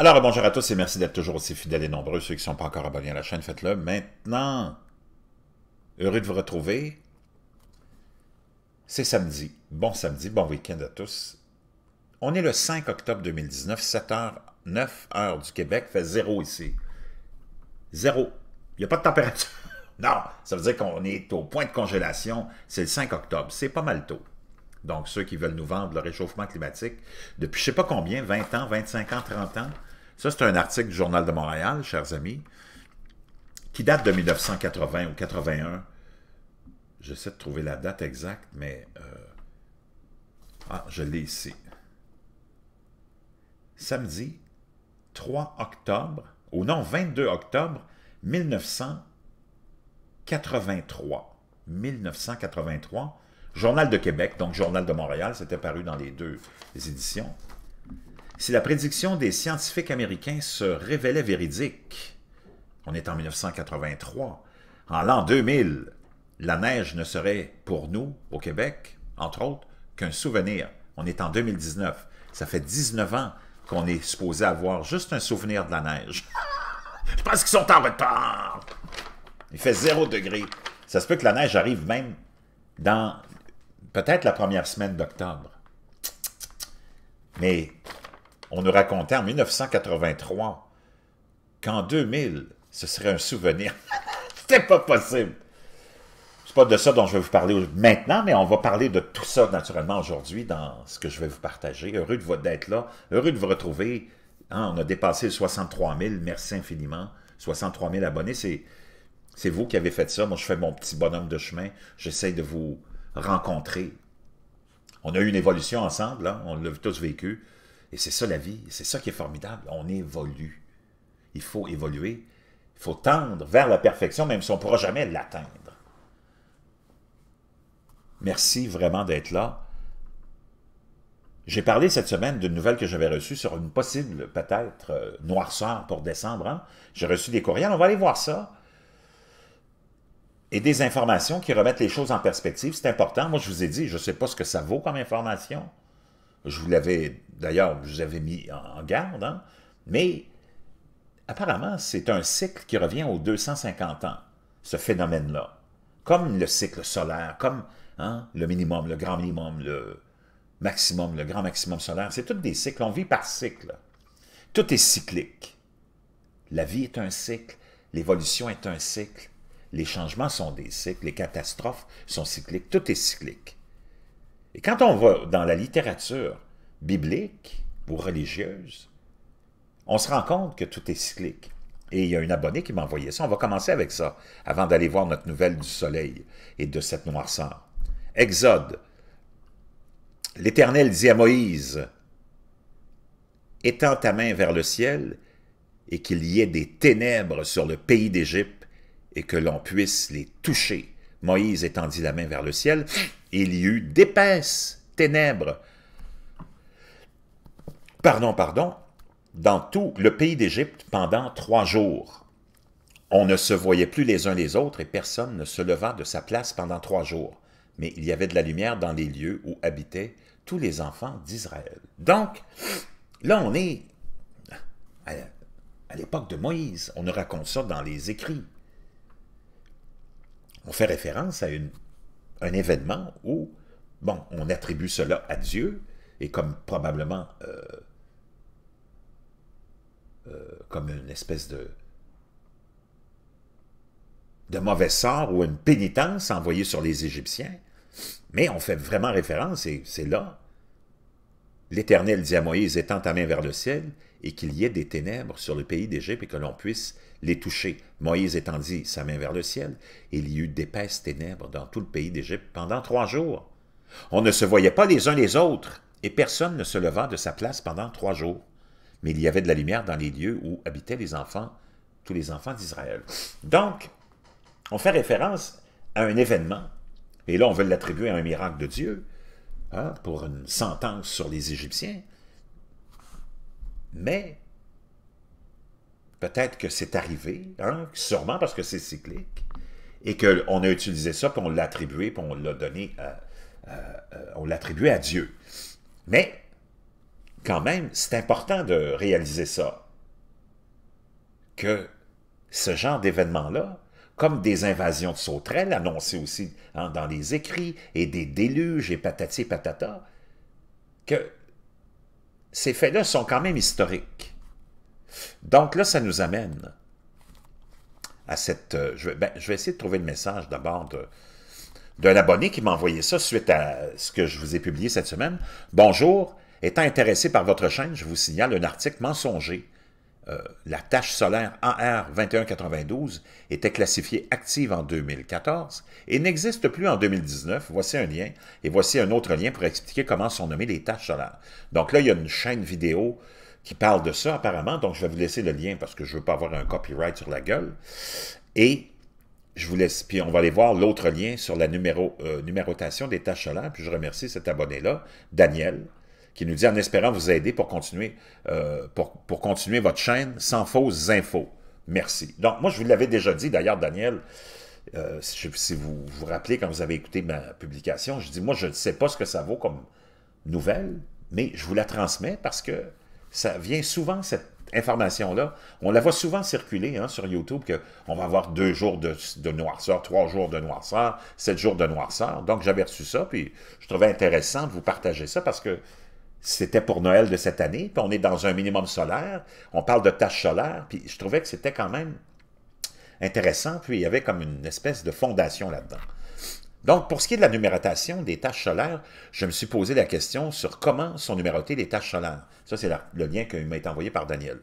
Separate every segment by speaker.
Speaker 1: Alors, bonjour à tous et merci d'être toujours aussi fidèles et nombreux. Ceux qui ne sont pas encore abonnés à la chaîne, faites-le maintenant. Heureux de vous retrouver. C'est samedi. Bon samedi, bon week-end à tous. On est le 5 octobre 2019, 7h, 9h du Québec, fait zéro ici. Zéro. Il n'y a pas de température. Non, ça veut dire qu'on est au point de congélation. C'est le 5 octobre. C'est pas mal tôt. Donc, ceux qui veulent nous vendre le réchauffement climatique, depuis je ne sais pas combien, 20 ans, 25 ans, 30 ans, ça c'est un article du Journal de Montréal, chers amis, qui date de 1980 ou 81. J'essaie de trouver la date exacte, mais... Euh, ah, je l'ai ici. Samedi 3 octobre, ou non, 22 octobre 1983. 1983. Journal de Québec, donc Journal de Montréal, c'était paru dans les deux éditions. Si la prédiction des scientifiques américains se révélait véridique, on est en 1983, en l'an 2000, la neige ne serait pour nous, au Québec, entre autres, qu'un souvenir. On est en 2019. Ça fait 19 ans qu'on est supposé avoir juste un souvenir de la neige. Je pense qu'ils sont en retard. Il fait zéro degré. Ça se peut que la neige arrive même dans peut-être la première semaine d'octobre. Mais on nous racontait en 1983 qu'en 2000, ce serait un souvenir. C'est pas possible. C'est pas de ça dont je vais vous parler maintenant, mais on va parler de tout ça naturellement aujourd'hui dans ce que je vais vous partager. Heureux de d'être là, heureux de vous retrouver. Hein, on a dépassé les 63 000, merci infiniment. 63 000 abonnés, c'est vous qui avez fait ça. Moi, je fais mon petit bonhomme de chemin. J'essaie de vous rencontrer. On a eu une évolution ensemble, on l'a tous vécu. Et c'est ça la vie, c'est ça qui est formidable. On évolue. Il faut évoluer. Il faut tendre vers la perfection, même si on ne pourra jamais l'atteindre. Merci vraiment d'être là. J'ai parlé cette semaine d'une nouvelle que j'avais reçue sur une possible, peut-être, euh, noirceur pour décembre. Hein. J'ai reçu des courriels, on va aller voir ça et des informations qui remettent les choses en perspective. C'est important. Moi, je vous ai dit, je ne sais pas ce que ça vaut comme information. Je vous l'avais, d'ailleurs, je vous avais mis en garde, hein. mais apparemment, c'est un cycle qui revient aux 250 ans, ce phénomène-là. Comme le cycle solaire, comme hein, le minimum, le grand minimum, le maximum, le grand maximum solaire, c'est tous des cycles, on vit par cycle. Tout est cyclique. La vie est un cycle, l'évolution est un cycle, les changements sont des cycles, les catastrophes sont cycliques, tout est cyclique. Et quand on va dans la littérature biblique ou religieuse, on se rend compte que tout est cyclique. Et il y a une abonné qui m'a envoyé ça. On va commencer avec ça, avant d'aller voir notre nouvelle du soleil et de cette noirceur. Exode. L'Éternel dit à Moïse, « Étends ta main vers le ciel, et qu'il y ait des ténèbres sur le pays d'Égypte, et que l'on puisse les toucher. Moïse étendit la main vers le ciel, il y eut d'épaisses ténèbres. Pardon, pardon, dans tout le pays d'Égypte pendant trois jours. On ne se voyait plus les uns les autres, et personne ne se leva de sa place pendant trois jours. Mais il y avait de la lumière dans les lieux où habitaient tous les enfants d'Israël. Donc, là, on est à, l'époque de Moïse. On nous raconte ça dans les écrits on fait référence à un événement où, bon, on attribue cela à Dieu, et comme probablement, euh, euh, comme une espèce de, de mauvais sort ou une pénitence envoyée sur les Égyptiens, mais on fait vraiment référence, et c'est là, l'Éternel dit à Moïse, étant ta main vers le ciel, et qu'il y ait des ténèbres sur le pays d'Égypte, et que l'on puisse les toucher. Moïse étendit sa main vers le ciel, et il y eut d'épaisses ténèbres dans tout le pays d'Égypte pendant trois jours. On ne se voyait pas les uns les autres, et personne ne se leva de sa place pendant trois jours. Mais il y avait de la lumière dans les lieux où habitaient les enfants, tous les enfants d'Israël. Donc, on fait référence à un événement, et là on veut l'attribuer à un miracle de Dieu, hein, pour une sentence sur les Égyptiens. Mais peut-être que c'est arrivé, hein, sûrement parce que c'est cyclique, et qu'on a utilisé ça, pour l'attribuer, l'a attribué, on l'a donné, à, euh, on l'a attribué à Dieu. Mais, quand même, c'est important de réaliser ça, que ce genre dévénements là comme des invasions de sauterelles annoncées aussi hein, dans les écrits, et des déluges, et patati patata, que ces faits-là sont quand même historiques. Donc là, ça nous amène à cette... Euh, ben, je, vais, essayer de trouver le message d'abord de d'un abonné qui m'a envoyé ça suite à ce que je vous ai publié cette semaine. Bonjour, étant intéressé par votre chaîne, je vous signale un article mensonger. Euh, la tâche solaire AR2192 était classifiée active en 2014 et n'existe plus en 2019. Voici un lien et voici un autre lien pour expliquer comment sont nommées les tâches solaires. Donc là, il y a une chaîne vidéo qui parle de ça apparemment, donc je vais vous laisser le lien parce que je ne veux pas avoir un copyright sur la gueule. Et je vous laisse, puis on va aller voir l'autre lien sur la euh, numérotation des tâches solaires. Puis je remercie cet abonné-là, Daniel, qui nous dit en espérant vous aider pour continuer, euh, pour, pour continuer votre chaîne sans fausses infos. Merci. Donc, moi, je vous l'avais déjà dit, d'ailleurs, Daniel, euh, si, si, vous vous rappelez quand vous avez écouté ma publication, je dis, moi, je ne sais pas ce que ça vaut comme nouvelle, mais je vous la transmets parce que ça vient souvent, cette information-là, on la voit souvent circuler hein, sur YouTube, qu'on va avoir deux jours de, de, noirceur, trois jours de noirceur, sept jours de noirceur. Donc, j'avais reçu ça, puis je trouvais intéressant de vous partager ça parce que c'était pour Noël de cette année, puis on est dans un minimum solaire, on parle de tâches solaires, puis je trouvais que c'était quand même intéressant, puis il y avait comme une espèce de fondation là-dedans. Donc, pour ce qui est de la numérotation des tâches solaires, je me suis posé la question sur comment sont numérotées les tâches solaires. Ça, c'est le lien qui m'a été envoyé par Daniel.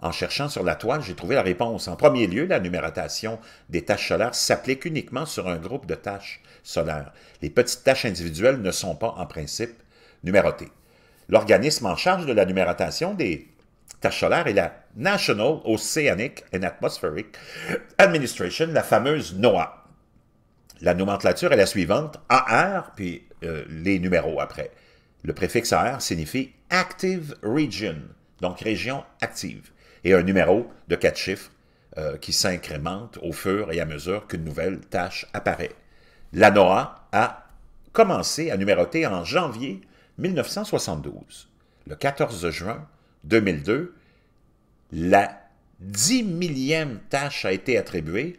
Speaker 1: En cherchant sur la toile, j'ai trouvé la réponse. En premier lieu, la numérotation des tâches solaires s'applique uniquement sur un groupe de tâches solaires. Les petites tâches individuelles ne sont pas, en principe, numérotées. L'organisme en charge de la numérotation des tâches solaires est la National Oceanic and Atmospheric Administration, la fameuse NOAA. La nomenclature est la suivante, AR, puis euh, les numéros après. Le préfixe AR signifie Active Region, donc région active, et un numéro de quatre chiffres euh, qui s'incrémente au fur et à mesure qu'une nouvelle tâche apparaît. La NOAA a commencé à numéroter en janvier 1972. Le 14 juin 2002, la dix millième tâche a été attribuée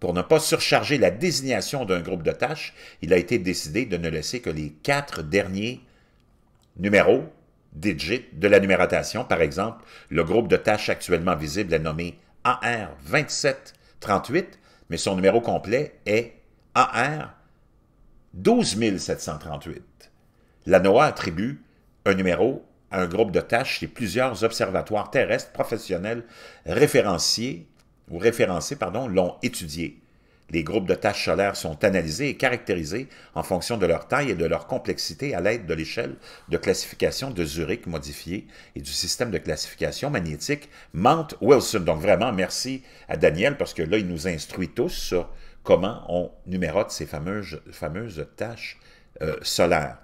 Speaker 1: pour ne pas surcharger la désignation d'un groupe de tâches, il a été décidé de ne laisser que les quatre derniers numéros, digits, de la numérotation. Par exemple, le groupe de tâches actuellement visible est nommé AR2738, mais son numéro complet est AR 12738. La NOAA attribue un numéro à un groupe de tâches chez plusieurs observatoires terrestres professionnels référenciés ou référencés, pardon, l'ont étudié. Les groupes de tâches solaires sont analysés et caractérisés en fonction de leur taille et de leur complexité à l'aide de l'échelle de classification de Zurich modifiée et du système de classification magnétique Mount-Wilson. Donc vraiment, merci à Daniel parce que là, il nous instruit tous sur comment on numérote ces fameuses, fameuses taches euh, solaires.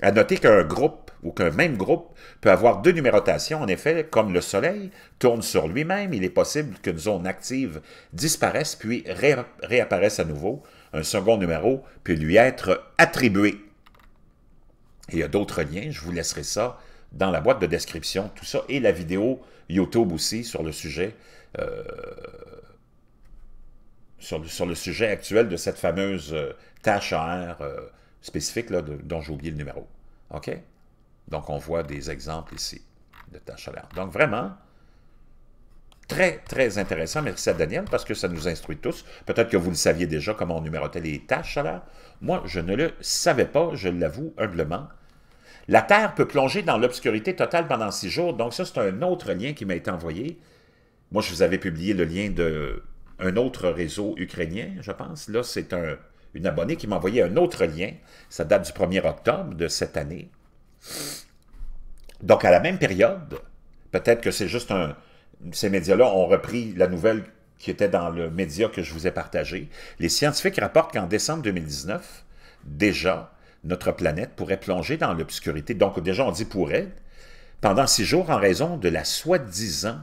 Speaker 1: À noter qu'un groupe ou qu'un même groupe peut avoir deux numérotations. En effet, comme le Soleil tourne sur lui-même, il est possible qu'une zone active disparaisse puis réapparaisse à nouveau. Un second numéro peut lui être attribué. il y a d'autres liens, je vous laisserai ça dans la boîte de description, tout ça, et la vidéo YouTube aussi sur le sujet, euh, sur, le, sujet actuel de cette fameuse euh, tâche AR euh, spécifique dont j'ai oublié le numéro. OK? Donc, on voit des exemples ici de tâches l'air. Donc, vraiment, très, très intéressant. Merci à Daniel parce que ça nous instruit tous. Peut-être que vous le saviez déjà comment on numérotait les tâches l'air. Moi, je ne le savais pas, je l'avoue humblement. La Terre peut plonger dans l'obscurité totale pendant six jours. Donc, ça, c'est un autre lien qui m'a été envoyé. Moi, je vous avais publié le lien d'un autre réseau ukrainien, je pense. Là, c'est une abonnée qui m'a envoyé un autre lien. Ça date du 1er octobre de cette année. Donc, à la même période, peut-être que c'est juste un... Ces médias-là ont repris la nouvelle qui était dans le média que je vous ai partagé. Les scientifiques rapportent qu'en décembre 2019, déjà, notre planète pourrait plonger dans l'obscurité. Donc, déjà, on dit pourrait, pendant six jours en raison de la soi-disant,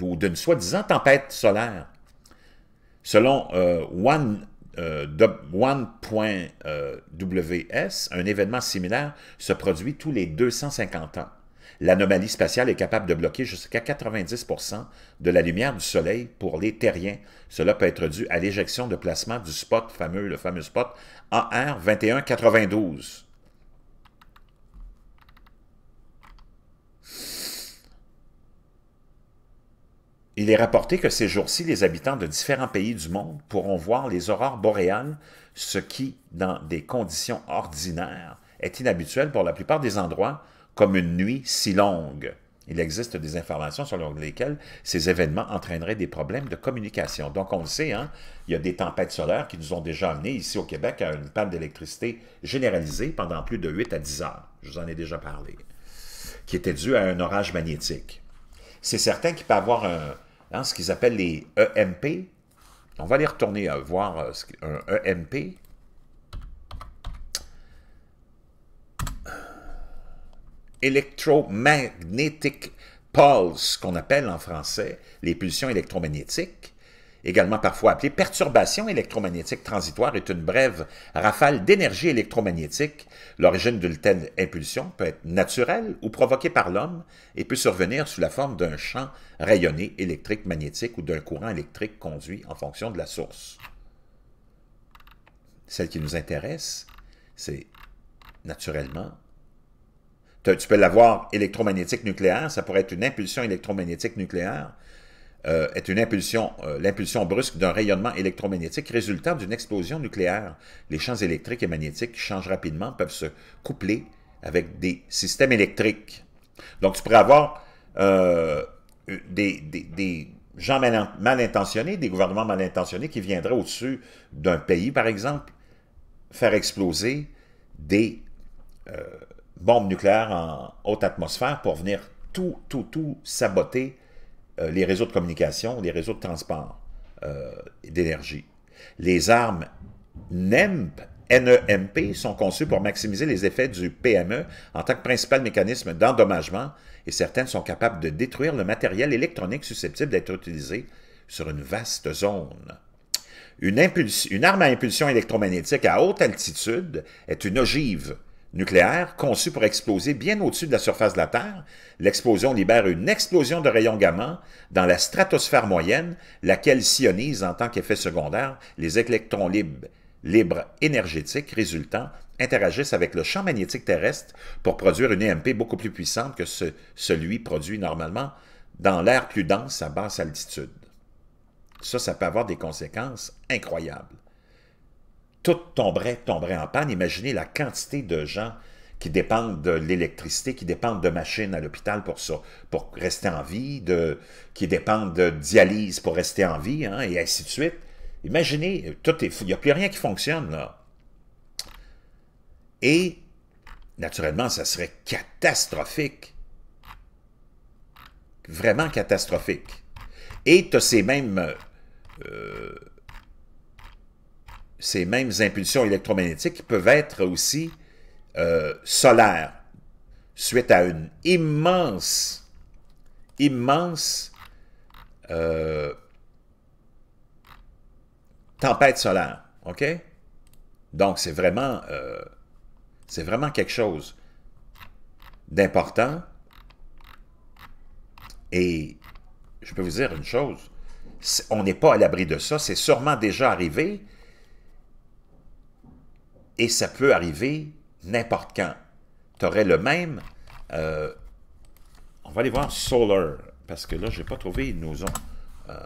Speaker 1: ou d'une soi-disant tempête solaire. Selon One euh, euh, de One.WS, euh, un événement similaire, se produit tous les 250 ans. L'anomalie spatiale est capable de bloquer jusqu'à 90 de la lumière du Soleil pour les terriens. Cela peut être dû à l'éjection de placement du spot fameux, le fameux spot AR2192. Il est rapporté que ces jours-ci, les habitants de différents pays du monde pourront voir les aurores boréales, ce qui, dans des conditions ordinaires, est inhabituel pour la plupart des endroits, comme une nuit si longue. Il existe des informations sur lesquelles ces événements entraîneraient des problèmes de communication. Donc, on le sait, hein, il y a des tempêtes solaires qui nous ont déjà amenés ici au Québec à une panne d'électricité généralisée pendant plus de 8 à 10 heures. Je vous en ai déjà parlé. Qui était due à un orage magnétique. C'est certain qu'il peut avoir un, Hein, ce qu'ils appellent les EMP. On va aller retourner à euh, voir euh, un EMP. Electromagnetic pulse, qu'on appelle en français les pulsions électromagnétiques également parfois appelée perturbation électromagnétique transitoire, est une brève rafale d'énergie électromagnétique. L'origine d'une telle impulsion peut être naturelle ou provoquée par l'homme et peut survenir sous la forme d'un champ rayonné électrique magnétique ou d'un courant électrique conduit en fonction de la source. Celle qui nous intéresse, c'est naturellement tu peux l'avoir électromagnétique nucléaire, ça pourrait être une impulsion électromagnétique nucléaire, euh, est une impulsion, euh, l'impulsion brusque d'un rayonnement électromagnétique résultant d'une explosion nucléaire. Les champs électriques et magnétiques qui changent rapidement peuvent se coupler avec des systèmes électriques. Donc, tu pourrais avoir euh, des, gens mal, mal, intentionnés, des gouvernements mal intentionnés qui viendraient au-dessus d'un pays, par exemple, faire exploser des bombes nucléaires en haute atmosphère pour venir tout, tout, tout saboter euh, les réseaux de communication, les réseaux de transport, euh, d'énergie. Les armes NEMP, NEMP sont conçues pour maximiser les effets du PME en tant que principal mécanisme d'endommagement et certaines sont capables de détruire le matériel électronique susceptible d'être utilisé sur une vaste zone. une, arme à impulsion électromagnétique à haute altitude est une ogive nucléaire conçu pour exploser bien au-dessus de la surface de la Terre, l'explosion libère une explosion de rayons gamma dans la stratosphère moyenne, laquelle sionise en tant qu'effet secondaire les électrons libres, énergétiques résultant interagissent avec le champ magnétique terrestre pour produire une EMP beaucoup plus puissante que ce, celui produit normalement dans l'air plus dense à basse altitude. Ça, ça peut avoir des conséquences incroyables tout tomberait, tomberait en panne. Imaginez la quantité de gens qui dépendent de l'électricité, qui dépendent de machines à l'hôpital pour pour rester en vie, qui dépendent de dialyse pour rester en vie, hein, et ainsi de suite. Imaginez, tout il n'y a plus rien qui fonctionne, là. Et, naturellement, ça serait catastrophique. Vraiment catastrophique. Et tu as ces mêmes... Euh, ces mêmes impulsions électromagnétiques peuvent être aussi euh, solaires, suite à une immense, immense euh, tempête solaire. OK? Donc, c'est vraiment, euh, c'est vraiment quelque chose d'important. Et je peux vous dire une chose, on n'est pas à l'abri de ça. C'est sûrement déjà arrivé et ça peut arriver n'importe quand. Tu aurais le même... Euh, on va aller voir Solar, parce que là, je n'ai pas trouvé nos... Euh,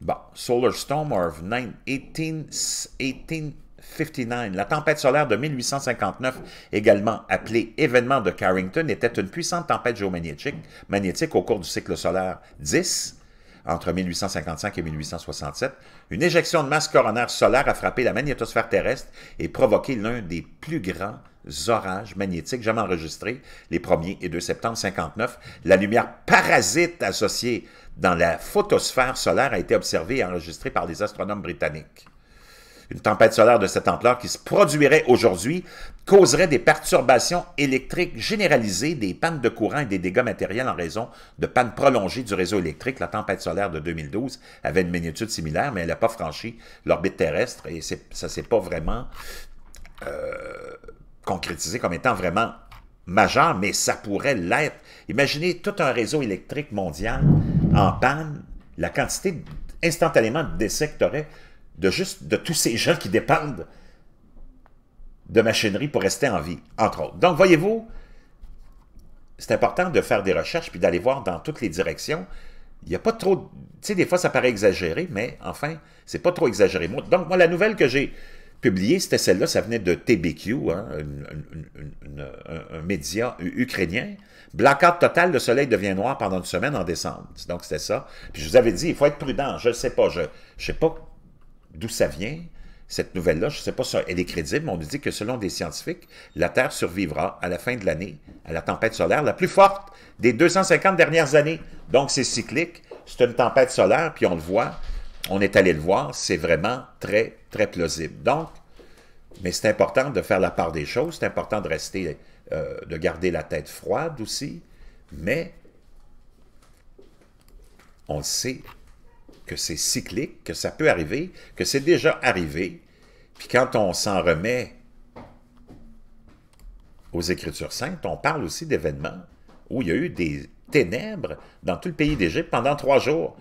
Speaker 1: bon, Solar Storm of 1859. La tempête solaire de 1859, également appelée événement de Carrington, était une puissante tempête géomagnétique magnétique au cours du cycle solaire 10 entre 1855 et 1867, une éjection de masse coronaire solaire a frappé la magnétosphère terrestre et provoqué l'un des plus grands orages magnétiques jamais enregistrés, les 1er et 2 septembre 59. La lumière parasite associée dans la photosphère solaire a été observée et enregistrée par les astronomes britanniques une tempête solaire de cette ampleur qui se produirait aujourd'hui causerait des perturbations électriques généralisées, des pannes de courant et des dégâts matériels en raison de pannes prolongées du réseau électrique. La tempête solaire de 2012 avait une magnitude similaire, mais elle n'a pas franchi l'orbite terrestre et ça s'est pas vraiment euh, concrétisé comme étant vraiment majeur, mais ça pourrait l'être. Imaginez tout un réseau électrique mondial en panne, la quantité instantanément de décès que tu aurais de juste de tous ces gens qui dépendent de machinerie pour rester en vie, entre autres. Donc, voyez-vous, c'est important de faire des recherches puis d'aller voir dans toutes les directions. Il n'y a pas trop... Tu sais, des fois, ça paraît exagéré, mais enfin, c'est pas trop exagéré. Donc, moi, la nouvelle que j'ai publiée, c'était celle-là, ça venait de TBQ, hein, un, média ukrainien. Blackout total, le soleil devient noir pendant une semaine en décembre. Donc, c'était ça. Puis je vous avais dit, il faut être prudent. Je ne sais pas, je ne sais pas d'où ça vient, cette nouvelle-là, je ne sais pas si elle est crédible, mais on me dit que selon des scientifiques, la Terre survivra à la fin de l'année à la tempête solaire la plus forte des 250 dernières années. Donc, c'est cyclique, c'est une tempête solaire, puis on le voit, on est allé le voir, c'est vraiment très, très plausible. Donc, mais c'est important de faire la part des choses, c'est important de rester, euh, de garder la tête froide aussi, mais on le sait, que c'est cyclique, que ça peut arriver, que c'est déjà arrivé. Puis quand on s'en remet aux Écritures saintes, on parle aussi d'événements où il y a eu des ténèbres dans tout le pays d'Égypte pendant trois jours.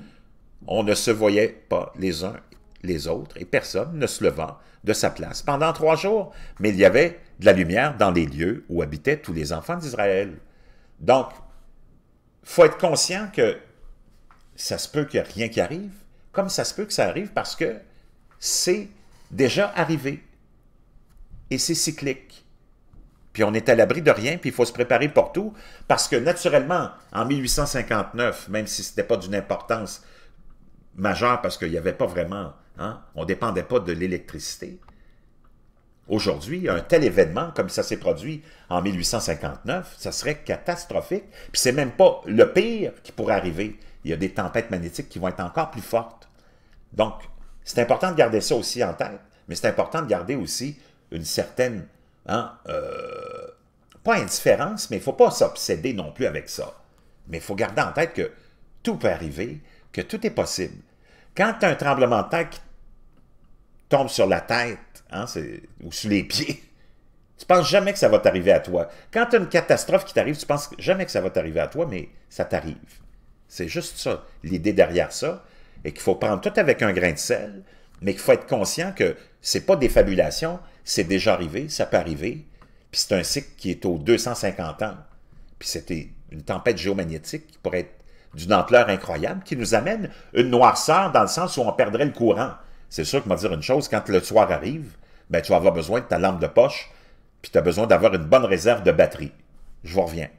Speaker 1: On ne se voyait pas les uns les autres et personne ne se levant de sa place pendant trois jours. Mais il y avait de la lumière dans les lieux où habitaient tous les enfants d'Israël. Donc, faut être conscient que ça se peut qu'il n'y ait rien qui arrive, comme ça se peut que ça arrive parce que c'est déjà arrivé. Et c'est cyclique. Puis on est à l'abri de rien, puis il faut se préparer pour tout, parce que naturellement, en 1859, même si ce n'était pas d'une importance majeure, parce qu'il n'y avait pas vraiment, hein, on ne dépendait pas de l'électricité, Aujourd'hui, un tel événement, comme ça s'est produit en 1859, ça serait catastrophique. Puis ce n'est même pas le pire qui pourrait arriver il y a des tempêtes magnétiques qui vont être encore plus fortes. Donc, c'est important de garder ça aussi en tête, mais c'est important de garder aussi une certaine, hein, euh, pas indifférence, mais il ne faut pas s'obséder non plus avec ça. Mais il faut garder en tête que tout peut arriver, que tout est possible. Quand tu as un tremblement de terre qui tombe sur la tête hein, ou sur les pieds, tu penses jamais que ça va t'arriver à toi. Quand tu as une catastrophe qui t'arrive, tu penses jamais que ça va t'arriver à toi, mais ça t'arrive. C'est juste ça, l'idée derrière ça, et qu'il faut prendre tout avec un grain de sel, mais qu'il faut être conscient que c'est pas des fabulations, c'est déjà arrivé, ça peut arriver, puis c'est un cycle qui est aux 250 ans, puis c'était une tempête géomagnétique qui pourrait être d'une ampleur incroyable, qui nous amène une noirceur dans le sens où on perdrait le courant. C'est sûr que, va dire une chose, quand le soir arrive, ben, tu vas avoir besoin de ta lampe de poche, puis tu as besoin d'avoir une bonne réserve de batterie. Je vous reviens.